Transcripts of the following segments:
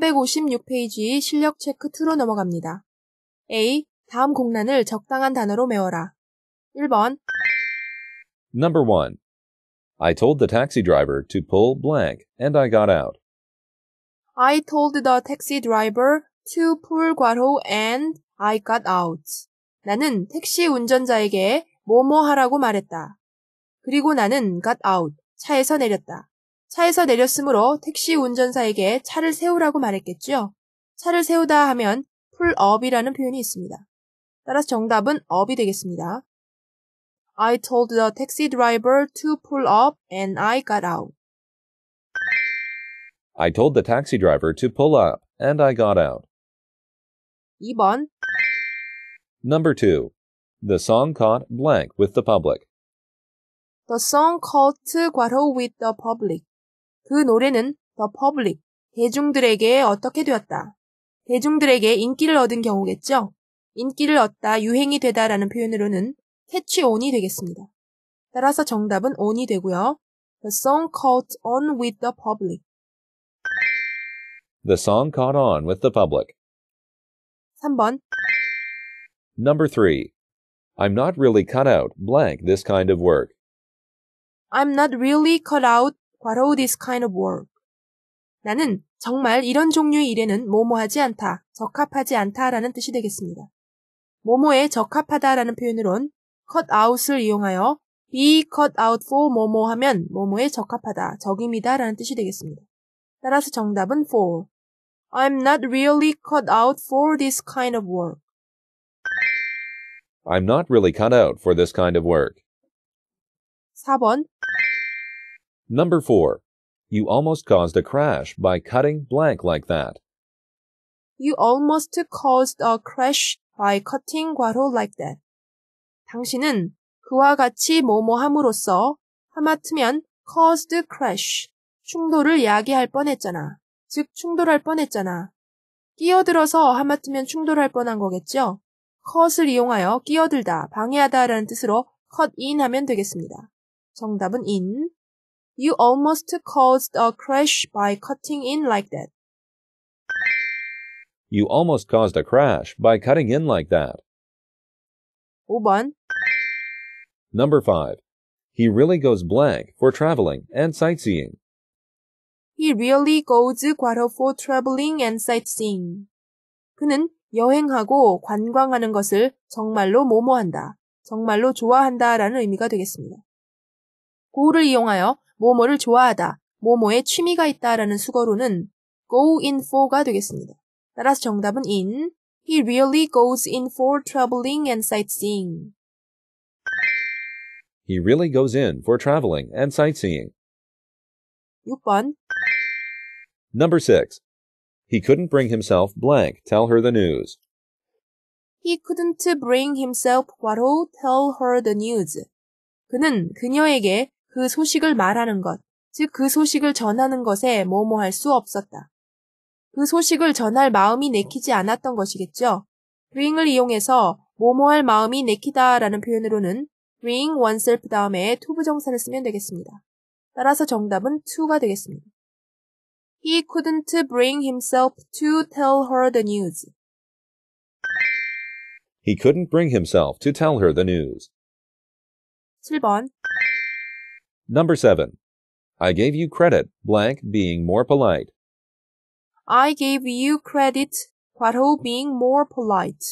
4 5 6페이지 실력 체크 트로 넘어갑니다. A. 다음 공란을 적당한 단어로 메워라. 1번 Number 1. I told the taxi driver to pull blank and I got out. I told the taxi driver to pull 괄호 and I got out. 나는 택시 운전자에게 뭐뭐 하라고 말했다. 그리고 나는 got out. 차에서 내렸다. 차에서 내렸으므로 택시 운전사에게 차를 세우라고 말했겠죠. 차를 세우다 하면 풀업이라는 표현이 있습니다. 따라서 정답은 업이 되겠습니다. I told the taxi driver to pull up and I got out. I told the taxi driver to pull up and I got out. 2번 Number 2. The song caught blank with the public. The song caught 과로 with the public. 그 노래는 The Public, 대중들에게 어떻게 되었다. 대중들에게 인기를 얻은 경우겠죠. 인기를 얻다, 유행이 되다라는 표현으로는 캐치 온이 되겠습니다. 따라서 정답은 on이 되고요. The song caught on with the public. The song caught on with the public. 3번. Number 3. I'm not really cut out blank this kind of work. I'm not really cut out 과로 this kind of work. 나는 정말 이런 종류의 일에는 모모하지 않다, 적합하지 않다라는 뜻이 되겠습니다. 모모에 적합하다라는 표현으론 cut out을 이용하여 be cut out for 모모 하면 모모에 적합하다, 적임이다라는 뜻이 되겠습니다. 따라서 정답은 for. I'm not really cut out for this kind of work. I'm not really cut out for this kind of work. 4번 Number 4. You almost caused a crash by cutting blank like that. You almost caused a crash by cutting 괄호 like that. 당신은 그와 같이 뭐뭐함으로써 하마터면 caused crash, 충돌을 야기할 뻔했잖아. 즉 충돌할 뻔했잖아. 끼어들어서 하마터면 충돌할 뻔한 거겠죠? cut을 이용하여 끼어들다, 방해하다라는 뜻으로 cut in 하면 되겠습니다. 정답은 in. You almost caused a crash by cutting in like that. You almost caused a crash by cutting in like that. 5번. Number 5. He really goes blank for traveling and sightseeing. He really goes 과로 for traveling and sightseeing. 그는 여행하고 관광하는 것을 정말로 모모한다. 정말로 좋아한다라는 의미가 되겠습니다. 고를 이용하여 뭐뭐를 좋아하다, 뭐뭐의 취미가 있다라는 수어로는 go in for가 되겠습니다. 따라서 정답은 in. He really goes in for traveling and sightseeing. He really goes in for traveling and sightseeing. 6번. Number 6. He couldn't bring himself blank tell her the news. He couldn't bring himself 과로 tell her the news. 그는 그녀에게 그 소식을 말하는 것, 즉 그 소식을 전하는 것에 뭐뭐할 수 없었다. 그 소식을 전할 마음이 내키지 않았던 것이겠죠. doing을 이용해서 뭐뭐할 마음이 내키다라는 표현으로는 doing oneself 다음에 to 부정사를 쓰면 되겠습니다. 따라서 정답은 to가 되겠습니다. He couldn't bring himself to tell her the news. He couldn't bring himself to tell her the news. 7번 Number 7. I gave you credit, blank being more polite. I gave you credit, 과로 being more polite.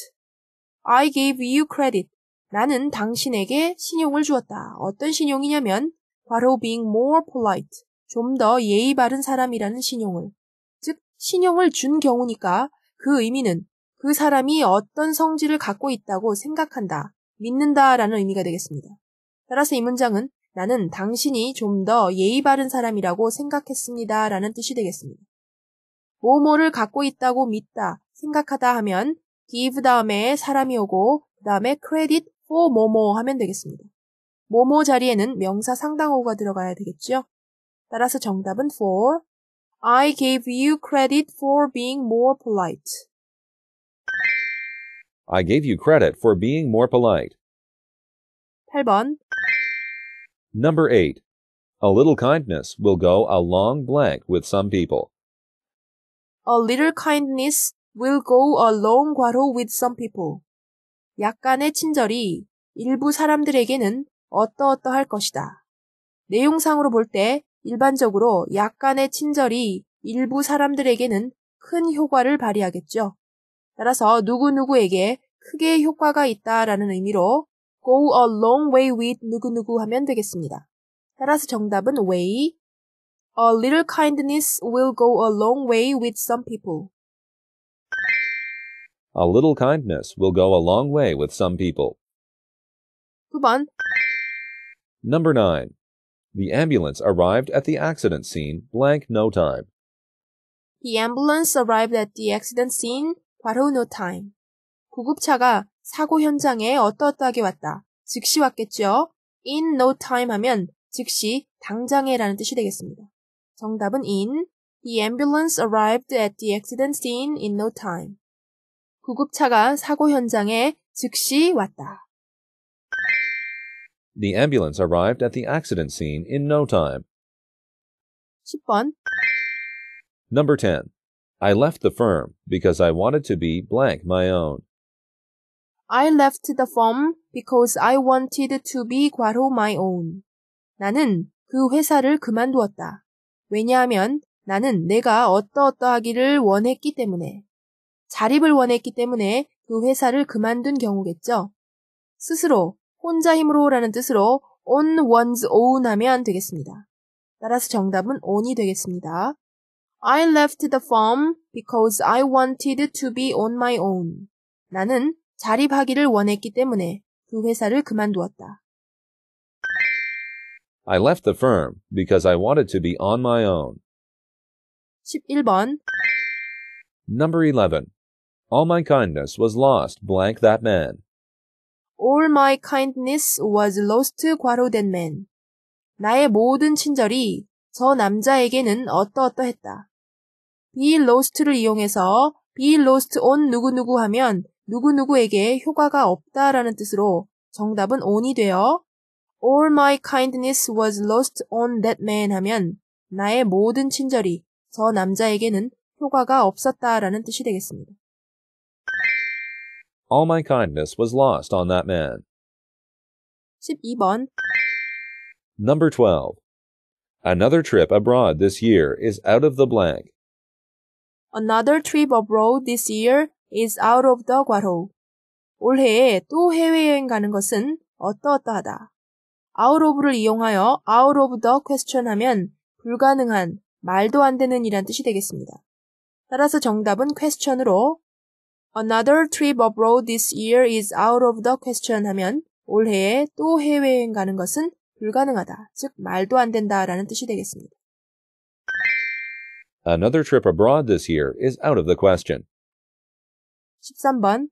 I gave you credit. 나는 당신에게 신용을 주었다. 어떤 신용이냐면, 과로 being more polite. 좀 더 예의 바른 사람이라는 신용을. 즉, 신용을 준 경우니까 그 의미는 그 사람이 어떤 성질을 갖고 있다고 생각한다, 믿는다 라는 의미가 되겠습니다. 따라서 이 문장은 나는 당신이 좀 더 예의 바른 사람이라고 생각했습니다. 라는 뜻이 되겠습니다. 뭐뭐를 갖고 있다고 믿다, 생각하다 하면 give 다음에 사람이 오고 그 다음에 credit for 뭐뭐 하면 되겠습니다. 뭐뭐 자리에는 명사 상당어가 들어가야 되겠죠. 따라서 정답은 for. I gave you credit for being more polite. I gave you credit for being more polite. 8번 Number 8. A little kindness will go a long blank with some people. A little kindness will go a long 과로 with some people. 약간의 친절이 일부 사람들에게는 어떠어떠할 것이다. 내용상으로 볼 때 일반적으로 약간의 친절이 일부 사람들에게는 큰 효과를 발휘하겠죠. 따라서 누구누구에게 크게 효과가 있다라는 의미로 go a long way with 누구누구 하면 되겠습니다. 따라서 정답은 way. A little kindness will go a long way with some people. A little kindness will go a long way with some people. 9번. Number 9. The ambulance arrived at the accident scene blank no time. The ambulance arrived at the accident scene 바로 no time. 구급차가 사고 현장에 어떠어떠하게 왔다. 즉시 왔겠죠. in no time 하면 즉시 당장에라는 뜻이 되겠습니다. 정답은 in. The ambulance arrived at the accident scene in no time. 구급차가 사고 현장에 즉시 왔다. The ambulance arrived at the accident scene in no time. 10번. Number 10. I left the firm because I wanted to be blank my own. I left the firm because I wanted to be 과로 my own. 나는 그 회사를 그만두었다. 왜냐하면 나는 내가 어떠어떠하기를 원했기 때문에 자립을 원했기 때문에 그 회사를 그만둔 경우겠죠. 스스로 혼자 힘으로라는 뜻으로 on one's own 하면 되겠습니다. 따라서 정답은 on이 되겠습니다. I left the firm because I wanted to be on my own. 나는 자립하기를 원했기 때문에 그 회사를 그만두었다. I left the firm because I wanted to be on my own. 11번 Number 11. All my kindness was lost blank that man. All my kindness was lost 과로 that man. 나의 모든 친절이 저 남자에게는 어떠어떠했다. be lost를 이용해서 be lost on 누구누구 하면 누구누구에게 효과가 없다라는 뜻으로 정답은 on이 되어 All my kindness was lost on that man 하면 나의 모든 친절이 저 남자에게는 효과가 없었다라는 뜻이 되겠습니다. All my kindness was lost on that man. 12번 Number 12. Another trip abroad this year is out of the blank. Another trip abroad this year is out of the 괄호. 올해에 또 해외여행 가는 것은 어떠어떠하다. out of를 이용하여 out of the question 하면 불가능한, 말도 안 되는 이란 뜻이 되겠습니다. 따라서 정답은 question으로 Another trip abroad this year is out of the question 하면 올해에 또 해외여행 가는 것은 불가능하다, 즉 말도 안 된다라는 뜻이 되겠습니다. Another trip abroad this year is out of the question. 13번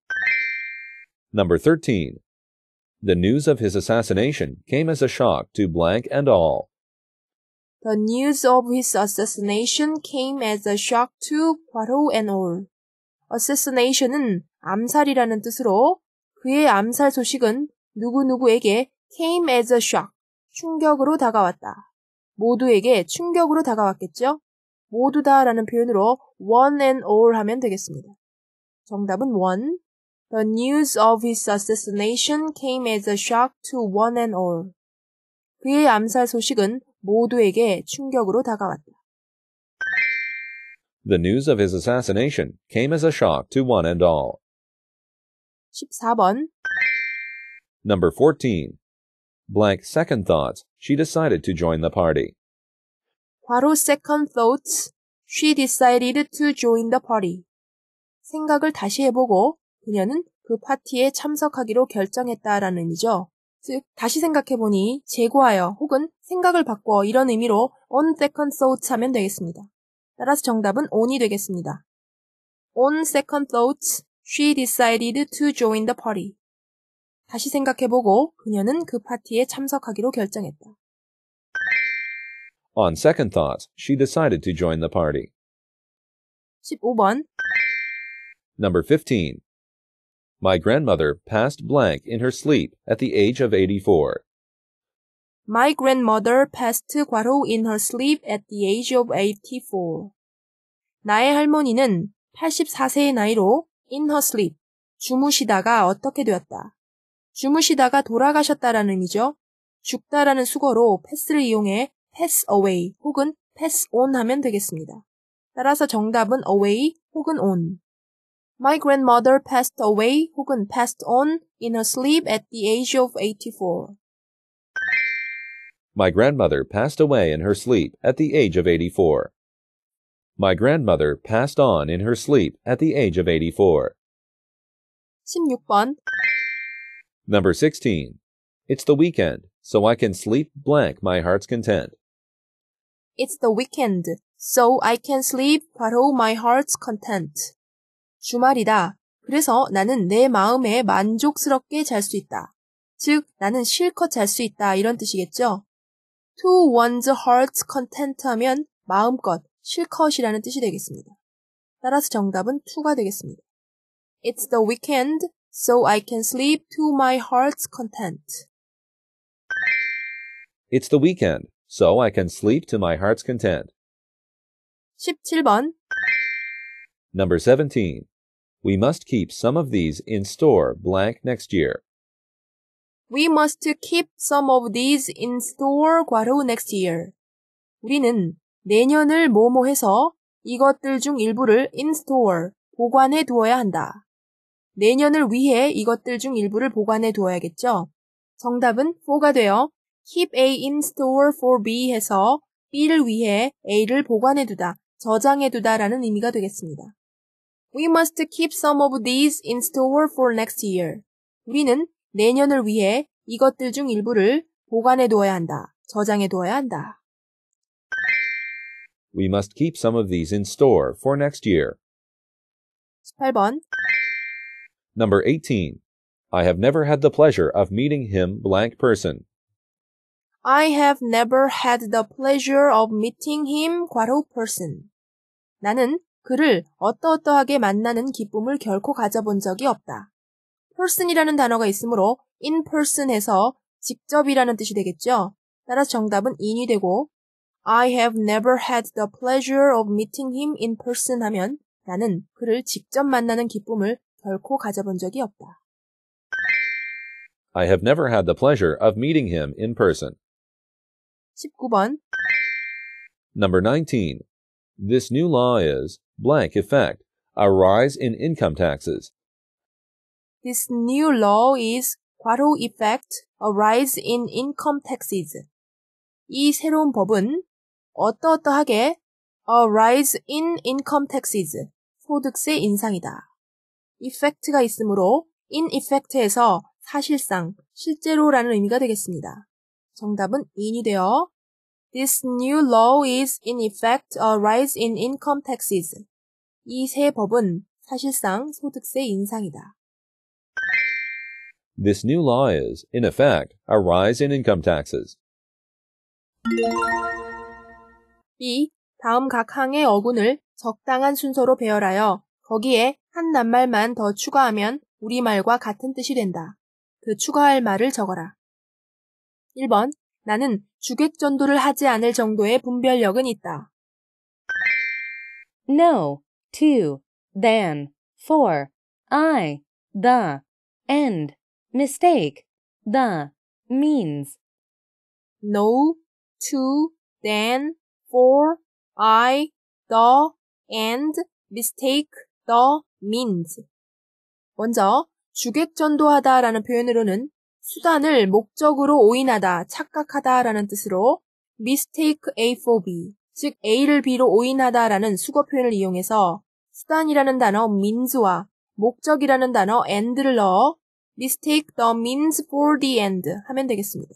Number 13. The news of his assassination came as a shock to blank and all. The news of his assassination came as a shock to Poirot and all. assassination은 암살이라는 뜻으로 그의 암살 소식은 누구누구에게 came as a shock, 충격으로 다가왔다. 모두에게 충격으로 다가왔겠죠? 모두다라는 표현으로 one and all 하면 되겠습니다. 정답은 one. The news of his assassination came as a shock to one and all. 그의 암살 소식은 모두에게 충격으로 다가왔다. The news of his assassination came as a shock to one and all. 14번 Number 14. Blank second thoughts, she decided to join the party. 과로 second thoughts, she decided to join the party. 생각을 다시 해보고 그녀는 그 파티에 참석하기로 결정했다라는 의미죠. 즉, 다시 생각해보니 재고하여 혹은 생각을 바꿔 이런 의미로 on second thoughts 하면 되겠습니다. 따라서 정답은 on이 되겠습니다. On second thoughts, she decided to join the party. 다시 생각해보고 그녀는 그 파티에 참석하기로 결정했다. On second thoughts, she decided to join the party. 15번 Number 15. My grandmother passed blank in her sleep at the age of 84. My grandmother passed 과로 in her sleep at the age of 84. 나의 할머니는 84세의 나이로 in her sleep 주무시다가 어떻게 되었다. 주무시다가 돌아가셨다라는 의미죠. 죽다라는 수거로 pass를 이용해 pass away 혹은 pass on 하면 되겠습니다. 따라서 정답은 away 혹은 on. My grandmother passed away can passed on in her sleep at the age of 84. My grandmother passed away in her sleep at the age of 84. My grandmother passed on in her sleep at the age of 84. 16번. Number 16. It's the weekend, so I can sleep blank my heart's content. It's the weekend, so I can sleep 바로 my heart's content. 주말이다. 그래서 나는 내 마음에 만족스럽게 잘 수 있다. 즉, 나는 실컷 잘 수 있다. 이런 뜻이겠죠? To one's heart's content 하면 마음껏, 실컷이라는 뜻이 되겠습니다. 따라서 정답은 to가 되겠습니다. It's the weekend, so I can sleep to my heart's content. It's the weekend, so I can sleep to my heart's content. 17번. Number 17. We must keep some of these in store blank next year. We must keep some of these in store 괄호 next year. 우리는 내년을 뭐뭐해서 이것들 중 일부를 in store 보관해 두어야 한다. 내년을 위해 이것들 중 일부를 보관해 두어야겠죠. 정답은 4가 되어 keep A in store for B 해서 B를 위해 A를 보관해 두다, 저장해 두다라는 의미가 되겠습니다. We must keep some of these in store for next year. 우리는 내년을 위해 이것들 중 일부를 보관해 두어야 한다. 저장해 두어야 한다. We must keep some of these in store for next year. 18번. Number 18. I have never had the pleasure of meeting him blank person. I have never had the pleasure of meeting him 과로 person. 나는 그를 어떠어떠하게 만나는 기쁨을 결코 가져본 적이 없다. person이라는 단어가 있으므로 in person에서 직접이라는 뜻이 되겠죠. 따라서 정답은 in이 되고 I have never had the pleasure of meeting him in person 하면 나는 그를 직접 만나는 기쁨을 결코 가져본 적이 없다. I have never had the pleasure of meeting him in person. 19번 Number 19. This new law is blank effect, a rise in income taxes. This new law is 과로 effect, a rise in income taxes. 이 새로운 법은 어떠어떠하게 a rise in income taxes, 소득세 인상이다. effect가 있으므로 in effect에서 사실상, 실제로라는 의미가 되겠습니다. 정답은 in이 되어 This new law is in effect a rise in income taxes. 이새 법은 사실상 소득세 인상이다. This new law is, in effect, a rise in income taxes. B. 다음 각 항의 어근을 적당한 순서로 배열하여 거기에 한 낱말만 더 추가하면 우리말과 같은 뜻이 된다. 그 추가할 말을 적어라. 1번 나는 주객전도를 하지 않을 정도의 분별력은 있다. No, to, than, for, I, the, and, mistake, the, means. No, to, than, for, I, the, and, mistake, the, means. 먼저 주객전도하다라는 표현으로는 수단을 목적으로 오인하다, 착각하다 라는 뜻으로 mistake A for B, 즉 A를 B로 오인하다 라는 수거 표현을 이용해서 수단이라는 단어 means와 목적이라는 단어 end를 넣어 mistake the means for the end 하면 되겠습니다.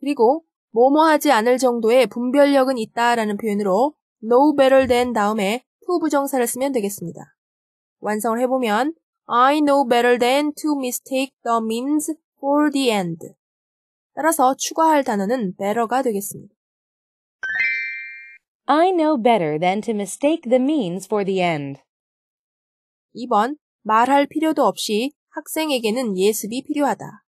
그리고 뭐뭐하지 않을 정도의 분별력은 있다 라는 표현으로 no better than 다음에 to 부정사를 쓰면 되겠습니다. 완성을 해보면 I know better than to mistake the means for the end. 따라서 추가할 단어는 better가 되겠습니다. I know better than to mistake the means for the end. 2번, 말할 필요도 없이 학생에게는 예습이 필요하다.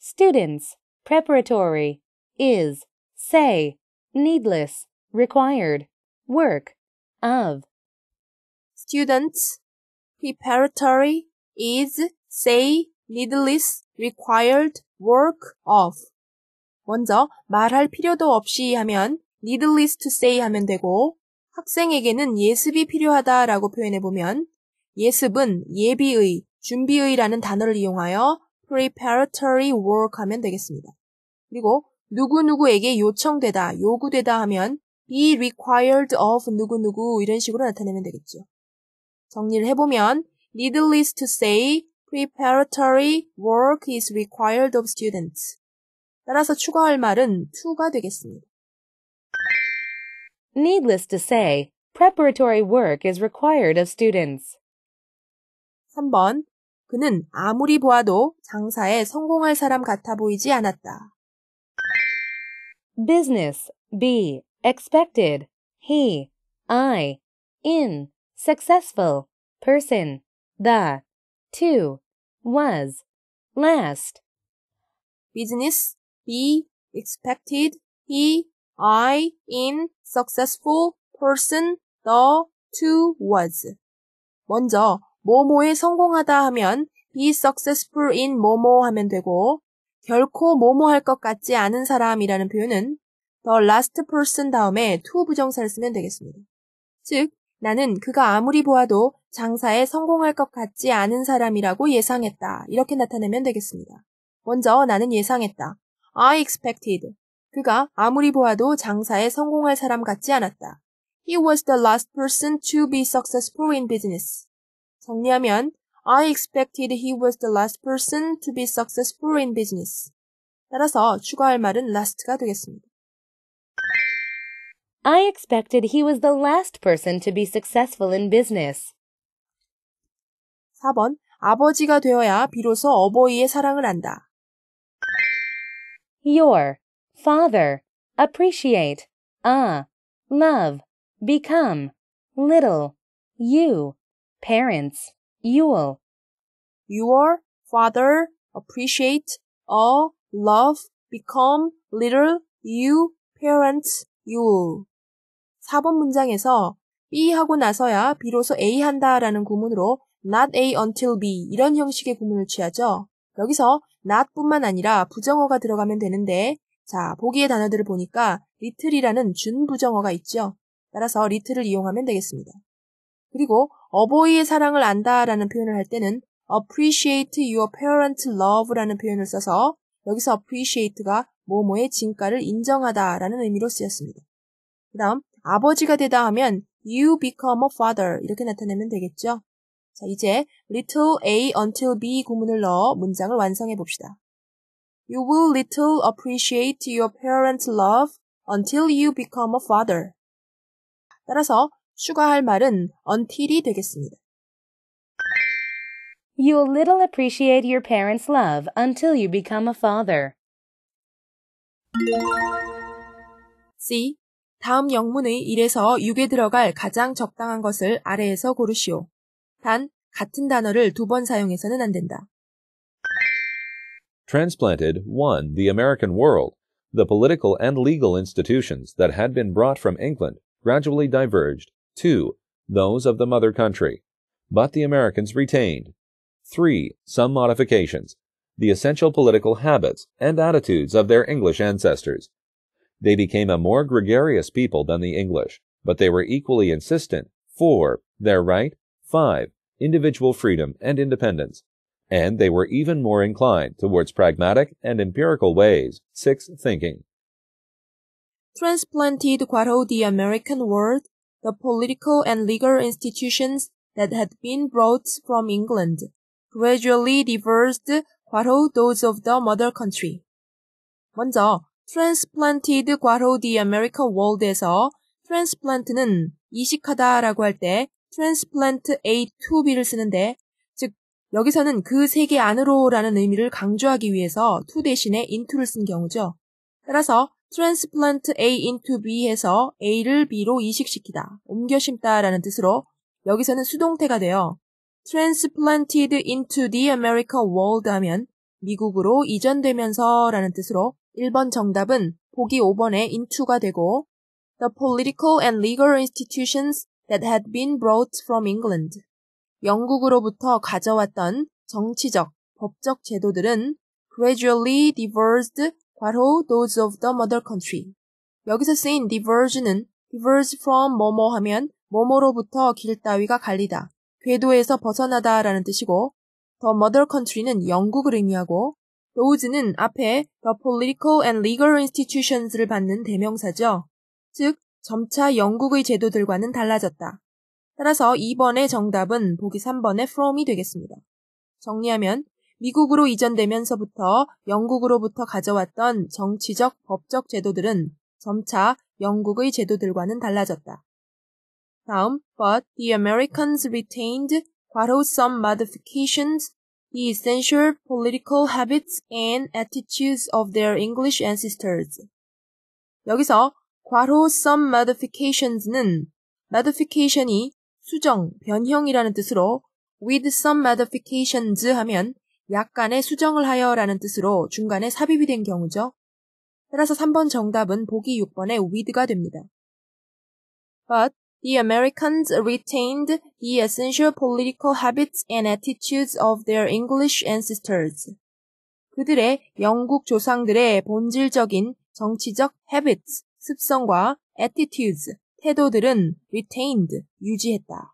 Students, preparatory, is, say, needless, required, work, of. Students, preparatory, is, say, needless required work of. 먼저 말할 필요도 없이 하면 needless to say 하면 되고 학생에게는 예습이 필요하다라고 표현해 보면 예습은 예비의, 준비의라는 단어를 이용하여 preparatory work 하면 되겠습니다. 그리고 누구누구에게 요청되다, 요구되다 하면 be required of 누구누구 이런 식으로 나타내면 되겠죠. 정리를 해보면 needless to say preparatory work is required of students. 따라서 추가할 말은 to가 되겠습니다. Needless to say, preparatory work is required of students. 3번. 그는 아무리 보아도 장사에 성공할 사람 같아 보이지 않았다. business, be, expected, he, I, in, successful, person, the, to, was, last. business, be, expected, he, I, in, successful, person, the, to, was. 먼저, 뭐뭐에 성공하다 하면 be successful in 뭐뭐 하면 되고, 결코 뭐뭐 할것 같지 않은 사람이라는 표현은 the last person 다음에 to 부정사를 쓰면 되겠습니다. 즉, 나는 그가 아무리 보아도 장사에 성공할 것 같지 않은 사람이라고 예상했다. 이렇게 나타내면 되겠습니다. 먼저 나는 예상했다. I expected. 그가 아무리 보아도 장사에 성공할 사람 같지 않았다. He was the last person to be successful in business. 정리하면 I expected he was the last person to be successful in business. 따라서 추가할 말은 last가 되겠습니다. I expected he was the last person to be successful in business. 4번. 아버지가 되어야 비로소 어버이의 사랑을 안다. Your, father, appreciate, ah, love, become, little, you, parents, you'll. Your, father, appreciate, all, love, become, little, you, parents, you'll. 4번 문장에서 B 하고 나서야 비로소 A 한다 라는 구문으로 not A until B 이런 형식의 구문을 취하죠. 여기서 not 뿐만 아니라 부정어가 들어가면 되는데 자, 보기의 단어들을 보니까 little이라는 준부정어가 있죠. 따라서 little을 이용하면 되겠습니다. 그리고 어버이의 사랑을 안다 라는 표현을 할 때는 appreciate your parent love 라는 표현을 써서 여기서 appreciate가 모모의 진가를 인정하다 라는 의미로 쓰였습니다. 그 다음 아버지가 되다 하면 you become a father 이렇게 나타내면 되겠죠. 자, 이제 little a until b 구문을 넣어 문장을 완성해 봅시다. You will little appreciate your parents' love until you become a father. 따라서 추가할 말은 until이 되겠습니다. You'll little appreciate your parents' love until you become a father. C. 다음 영문의 1에서 6에 들어갈 가장 적당한 것을 아래에서 고르시오. 단, 같은 단어를 두 번 사용해서는 안 된다. Transplanted 1. The American world. The political and legal institutions that had been brought from England gradually diverged. 2. Those of the mother country. But the Americans retained. 3. Some modifications. The essential political habits and attitudes of their English ancestors. They became a more gregarious people than the English, but they were equally insistent 4. Their right. 5. Individual freedom and independence. And they were even more inclined towards pragmatic and empirical ways. 6. Thinking. Transplanted quite the American world, the political and legal institutions that had been brought from England, gradually divorced quarrel those of the mother country. 먼저 transplanted 괄호 the American world에서 transplant는 이식하다라고 할 때 transplant A to B를 쓰는데 즉 여기서는 그 세계 안으로라는 의미를 강조하기 위해서 to 대신에 into를 쓴 경우죠. 따라서 transplant A into B에서 A를 B로 이식시키다, 옮겨 심다라는 뜻으로 여기서는 수동태가 되어 transplanted into the American world 하면 미국으로 이전되면서라는 뜻으로 1번 정답은 보기 5번에 인투가 되고 The political and legal institutions that had been brought from England. 영국으로부터 가져왔던 정치적, 법적 제도들은 gradually diverged 과로 those of the mother country. 여기서 쓰인 diverge는 diverge from 뭐뭐 하면 뭐뭐로부터 길 따위가 갈리다, 궤도에서 벗어나다 라는 뜻이고, the mother country는 영국을 의미하고, 로즈는 앞에 The Political and Legal Institutions를 받는 대명사죠. 즉, 점차 영국의 제도들과는 달라졌다. 따라서 2번의 정답은 보기 3번의 from이 되겠습니다. 정리하면 미국으로 이전되면서부터 영국으로부터 가져왔던 정치적, 법적 제도들은 점차 영국의 제도들과는 달라졌다. 다음, but the Americans retained 괄호 some modifications the essential political habits and attitudes of their English ancestors. 여기서 괄호 some modifications는 modification이 수정, 변형이라는 뜻으로 with some modifications 하면 약간의 수정을 하여 라는 뜻으로 중간에 삽입이 된 경우죠. 따라서 3번 정답은 보기 6번의 with가 됩니다. But the Americans retained the essential political habits and attitudes of their English ancestors. 그들의 영국 조상들의 본질적인 정치적 habits, 습성과 attitudes, 태도들은 retained, 유지했다.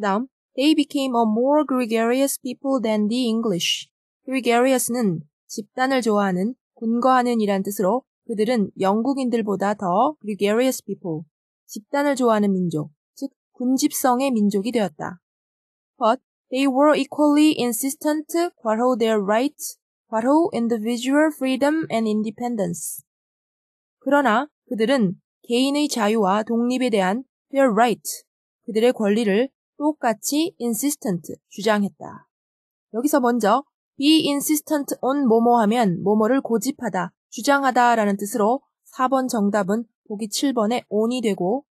다음, they became a more gregarious people than the English. gregarious는 집단을 좋아하는, 군거하는 이란 뜻으로 그들은 영국인들보다 더 gregarious people, 집단을 좋아하는 민족, 즉 군집성의 민족이 되었다. But they were equally insistent 괄호 their right 괄호 individual freedom and independence. 그러나 그들은 개인의 자유와 독립에 대한 their right 그들의 권리를 똑같이 insistent 주장했다. 여기서 먼저 be insistent on 뭐뭐 하면 뭐뭐를 고집하다, 주장하다라는 뜻으로 4번 정답은 보기 7번에 on이 되고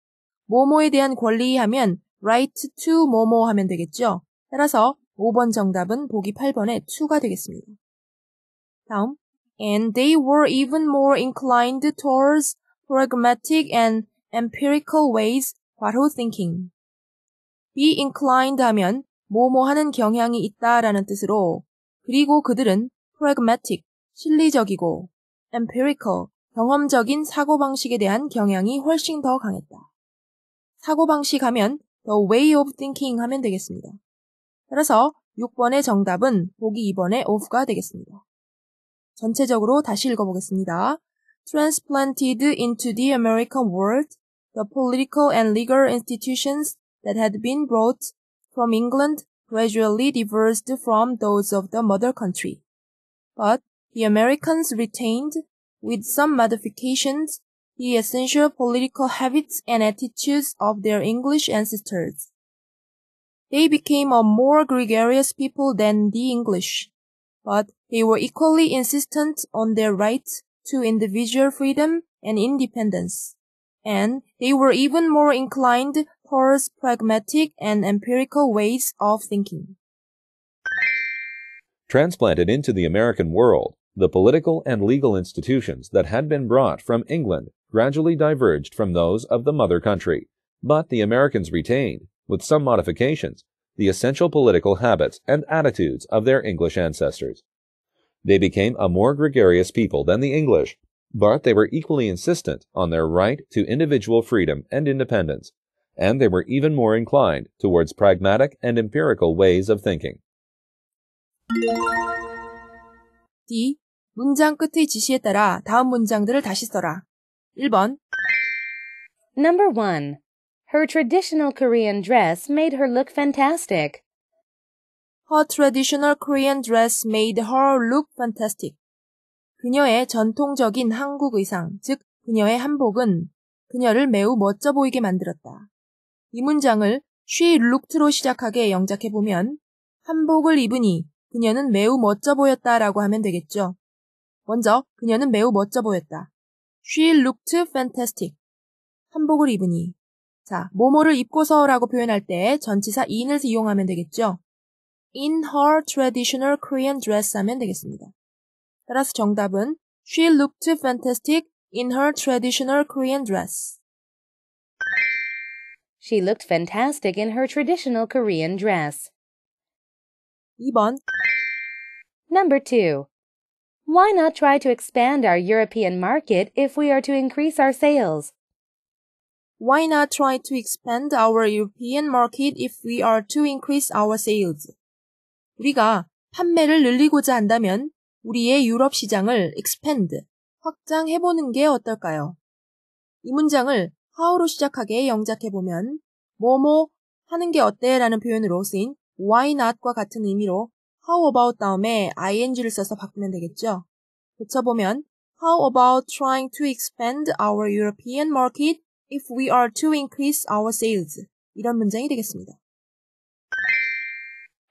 뭐뭐에 대한 권리 하면 right to 뭐뭐 하면 되겠죠. 따라서 5번 정답은 보기 8번에 to가 되겠습니다. 다음 and they were even more inclined towards pragmatic and empirical ways 바로 thinking. be inclined 하면 뭐뭐 하는 경향이 있다라는 뜻으로 그리고 그들은 pragmatic 실리적이고 empirical 경험적인 사고방식에 대한 경향이 훨씬 더 강했다. 사고방식 하면 The Way of Thinking 하면 되겠습니다. 따라서 6번의 정답은 보기 2번의 of가 되겠습니다. 전체적으로 다시 읽어보겠습니다. Transplanted into the American world, the political and legal institutions that had been brought from England gradually diverged from those of the mother country. But the Americans retained with some modifications, the essential political habits and attitudes of their English ancestors. They became a more gregarious people than the English, but they were equally insistent on their rights to individual freedom and independence, and they were even more inclined towards pragmatic and empirical ways of thinking. Transplanted into the American world, the political and legal institutions that had been brought from England gradually diverged from those of the mother country, but the Americans retained, with some modifications, the essential political habits and attitudes of their English ancestors. They became a more gregarious people than the English, but they were equally insistent on their right to individual freedom and independence, and they were even more inclined towards pragmatic and empirical ways of thinking. 第一， 문장 끝의 지시에 따라 다음 문장들을 다시 써라. 1번 Number 1. Her traditional Korean dress made her look fantastic. Her traditional Korean dress made her look fantastic. 그녀의 전통적인 한국 의상, 즉 그녀의 한복은 그녀를 매우 멋져 보이게 만들었다. 이 문장을 she looked로 시작하게 영작해 보면 한복을 입으니 그녀는 매우 멋져 보였다라고 하면 되겠죠. 먼저 그녀는 매우 멋져 보였다. She looked fantastic. 한복을 입으니. 자, 모모를 입고서라고 표현할 때 전치사 in을 이용하면 되겠죠. In her traditional Korean dress 하면 되겠습니다. 따라서 정답은 She looked fantastic in her traditional Korean dress. She looked fantastic in her traditional Korean dress. 2번. Number 2. Why not try to expand our European market if we are to increase our sales? Why not try to expand our European market if we are to increase our sales? 우리가 판매를 늘리고자 한다면 우리의 유럽 시장을 expand, 확장해보는 게 어떨까요? 이 문장을 how로 시작하게 영작해보면 뭐 뭐 하는 게 어때? 라는 표현으로 쓰인 why not과 같은 의미로 how about 다음에 ing를 써서 바꾸면 되겠죠? 붙여보면 How about trying to expand our European market if we are to increase our sales? 이런 문장이 되겠습니다.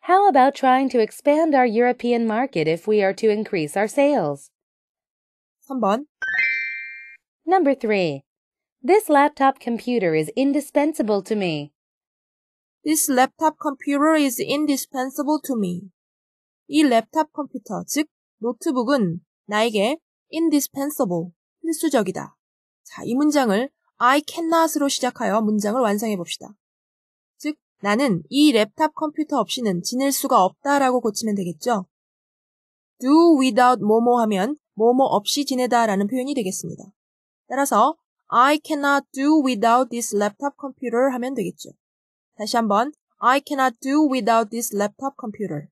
How about trying to expand our European market if we are to increase our sales? 3번. Number 3. This laptop computer is indispensable to me. This laptop computer is indispensable to me. 이 랩탑 컴퓨터, 즉 노트북은 나에게 indispensable, 필수적이다. 자, 이 문장을 I cannot으로 시작하여 문장을 완성해 봅시다. 즉, 나는 이 랩탑 컴퓨터 없이는 지낼 수가 없다라고 고치면 되겠죠? do without 뭐뭐 하면 뭐뭐 없이 지내다라는 표현이 되겠습니다. 따라서 I cannot do without this laptop computer 하면 되겠죠. 다시 한번 I cannot do without this laptop computer.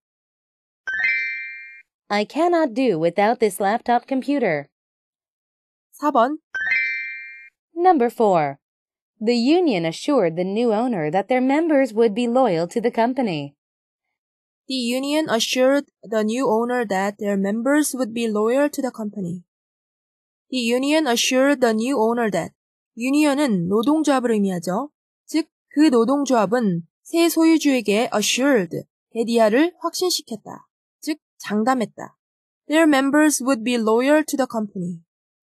I cannot do without this laptop computer. 4번 Number 4. The union assured the new owner that their members would be loyal to the company. The union assured the new owner that their members would be loyal to the company. The union assured the new owner that Union은 노동조합을 의미하죠. 즉, 그 노동조합은 새 소유주에게 assured, 대디아를 확신시켰다. 장담했다. Their members would be loyal to the company.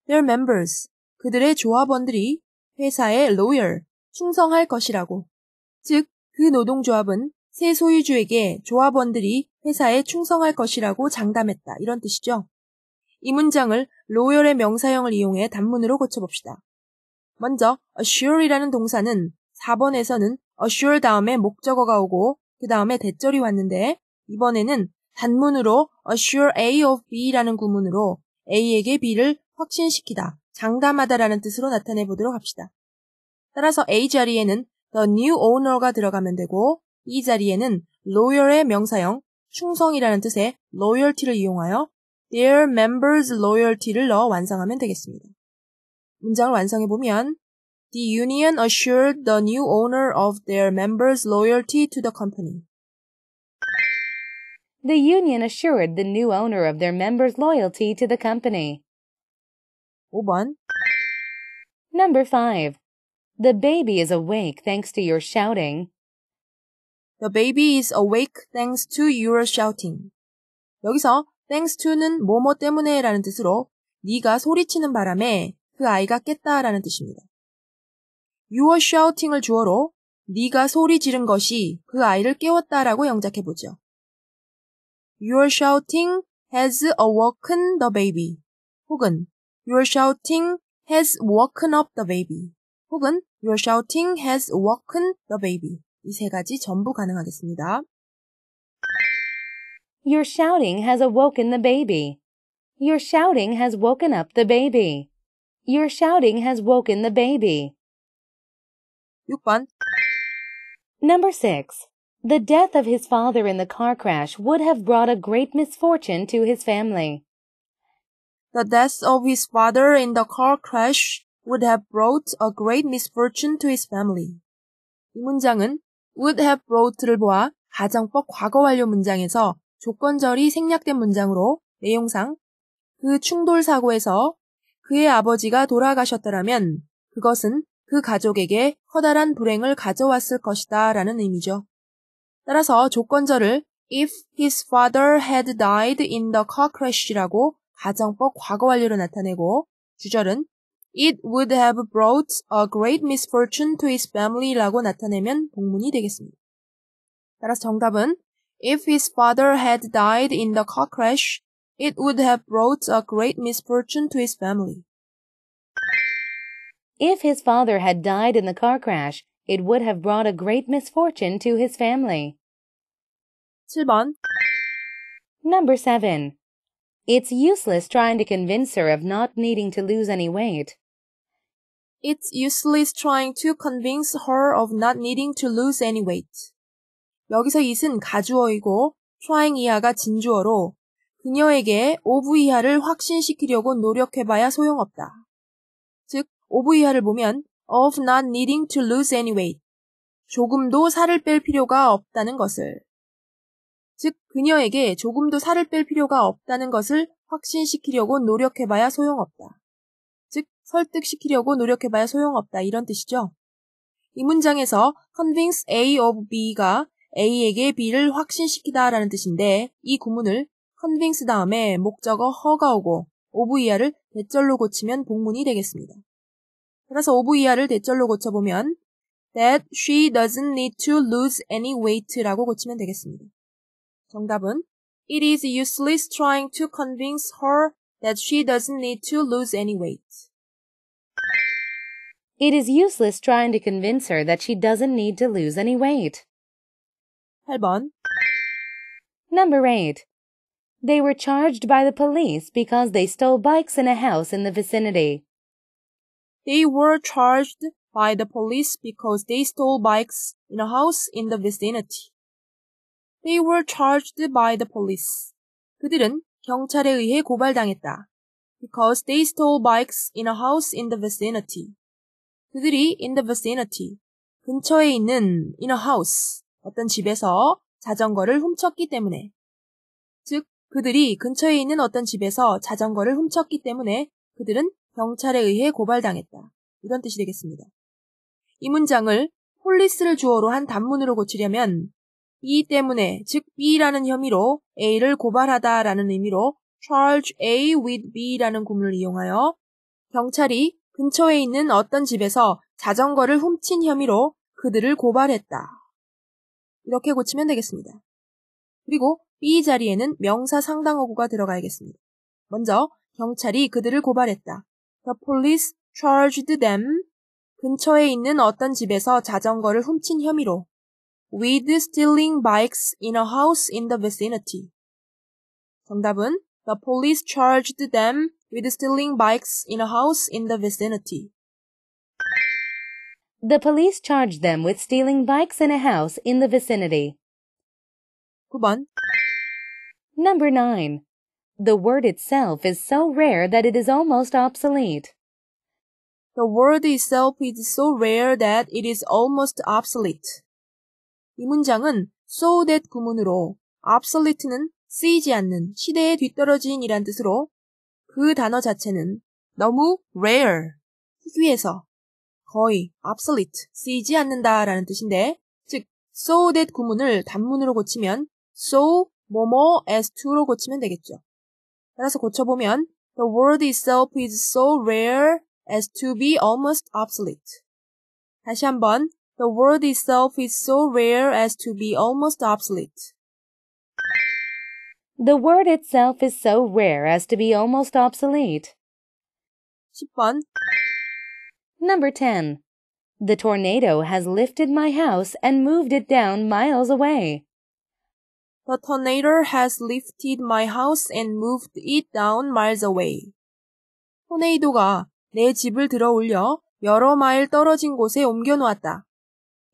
Their members, 그들의 조합원들이 회사에 loyal, 충성할 것이라고. 즉, 그 노동조합은 새 소유주에게 조합원들이 회사에 충성할 것이라고 장담했다. 이런 뜻이죠. 이 문장을 로열의 명사형을 이용해 단문으로 고쳐봅시다. 먼저 assure이라는 동사는 4번에서는 assure 다음에 목적어가 오고 그 다음에 대절이 왔는데 이번에는 단문으로 assure A of B라는 구문으로 A에게 B를 확신시키다, 장담하다라는 뜻으로 나타내 보도록 합시다. 따라서 A 자리에는 the new owner가 들어가면 되고 이 자리에는 lawyer의 명사형 충성이라는 뜻의 loyalty를 이용하여 their members loyalty를 넣어 완성하면 되겠습니다. 문장을 완성해 보면 The union assured the new owner of their members loyalty to the company. the union assured the new owner of their members' loyalty to the company. 5번 Number 5. The baby is awake thanks to your shouting. The baby is awake thanks to your shouting. 여기서 thanks to는 뭐뭐 때문에 라는 뜻으로 네가 소리치는 바람에 그 아이가 깼다 라는 뜻입니다. your shouting을 주어로 네가 소리 지른 것이 그 아이를 깨웠다라고 영작해보죠. Your shouting has awoken the baby. 혹은 Your shouting has woken up the baby. 혹은 Your shouting has woken the baby. 이 세 가지 전부 가능하겠습니다. Your shouting has awoken the baby. Your shouting has woken up the baby. Your shouting has woken the baby. 6번. Number 6. The death of his father in the car crash would have brought a great misfortune to his family. The death of his father in the car crash would have brought a great misfortune to his family. 이 문장은 would have brought를 보아 가정법 과거 완료 문장에서 조건절이 생략된 문장으로 내용상 그 충돌 사고에서 그의 아버지가 돌아가셨더라면 그것은 그 가족에게 커다란 불행을 가져왔을 것이다 라는 의미죠. 따라서 조건절을 if his father had died in the car crash라고 가정법 과거 완료로 나타내고 주절은 it would have brought a great misfortune to his family라고 나타내면 동문이 되겠습니다. 따라서 정답은 if his father had died in the car crash, it would have brought a great misfortune to his family. If his father had died in the car crash, it would have brought a great misfortune to his family. 7번 Number 7. It's useless trying to convince her of not needing to lose any weight. It's useless trying to convince her of not needing to lose any weight. 여기서 it은 가주어이고 trying 이하가 진주어로 그녀에게 5부 이하를 확신시키려고 노력해봐야 소용없다. 즉, 5부 이하를 보면 of not needing to lose any weight. 조금도 살을 뺄 필요가 없다는 것을. 즉, 그녀에게 조금도 살을 뺄 필요가 없다는 것을 확신시키려고 노력해봐야 소용없다. 즉, 설득시키려고 노력해봐야 소용없다. 이런 뜻이죠. 이 문장에서 convince A of B가 A에게 B를 확신시키다 라는 뜻인데, 이 구문을 convince 다음에 목적어 허가 오고, of 이하를 대절로 고치면 복문이 되겠습니다. 따라서 of 이하를 대절로 고쳐보면 that she doesn't need to lose any weight라고 고치면 되겠습니다. 정답은 It is useless trying to convince her that she doesn't need to lose any weight. It is useless trying to convince her that she doesn't need to lose any weight. 8번 Number 8. They were charged by the police because they stole bikes in a house in the vicinity. They were charged by the police because they stole bikes in a house in the vicinity. They were charged by the police. 그들은 경찰에 의해 고발당했다. Because they stole bikes in a house in the vicinity. 그들이 in the vicinity, 근처에 있는 in a house, 어떤 집에서 자전거를 훔쳤기 때문에. 즉, 그들이 근처에 있는 어떤 집에서 자전거를 훔쳤기 때문에 그들은 경찰에 의해 고발당했다. 이런 뜻이 되겠습니다. 이 문장을 폴리스를 주어로 한 단문으로 고치려면 이 때문에 즉 B라는 혐의로 A를 고발하다라는 의미로 charge A with B라는 구문을 이용하여 경찰이 근처에 있는 어떤 집에서 자전거를 훔친 혐의로 그들을 고발했다. 이렇게 고치면 되겠습니다. 그리고 B 자리에는 명사 상당어구가 들어가야겠습니다. 먼저 경찰이 그들을 고발했다. The police charged them 근처에 있는 어떤 집에서 자전거를 훔친 혐의로 with stealing bikes in a house in the vicinity. 정답은 The police charged them with stealing bikes in a house in the vicinity. The police charged them with stealing bikes in a house in the vicinity. 9번 Number 9. The word itself is so rare that it is almost obsolete. The word itself is so rare that it is almost obsolete. 이 문장은 so that 구문으로 obsolete는 쓰이지 않는 시대에 뒤떨어진이란 뜻으로 그 단어 자체는 너무 rare, 희귀해서 거의 obsolete, 쓰이지 않는다라는 뜻인데 즉 so that 구문을 단문으로 고치면 so 뭐뭐 as to로 고치면 되겠죠. 따라서 고쳐보면 The word itself is so rare as to be almost obsolete. 다시 한번 The word itself is so rare as to be almost obsolete. The word itself is so rare as to be almost obsolete. 10번 Number 10. The tornado has lifted my house and moved it down miles away. The tornado has lifted my house and moved it down miles away. 토네이도가 내 집을 들어 올려 여러 마일 떨어진 곳에 옮겨 놓았다.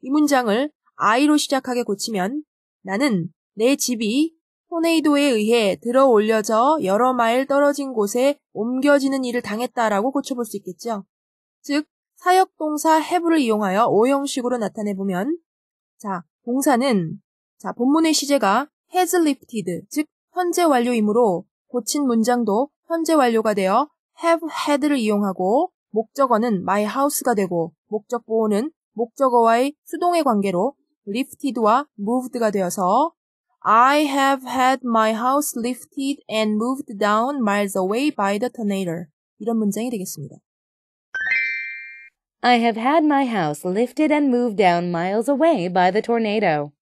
이 문장을 I로 시작하게 고치면 나는 내 집이 토네이도에 의해 들어 올려져 여러 마일 떨어진 곳에 옮겨지는 일을 당했다라고 고쳐볼 수 있겠죠. 즉, 사역동사 have를 이용하여 오형식으로 나타내보면 자, 동사는 자, 본문의 시제가 has lifted, 즉 현재 완료이므로 고친 문장도 현재 완료가 되어 have had를 이용하고 목적어는 my house가 되고 목적 보호는 목적어와의 수동의 관계로 lifted와 moved가 되어서 I have had my house lifted and moved down miles away by the tornado. 이런 문장이 되겠습니다. I have had my house lifted and moved down miles away by the tornado.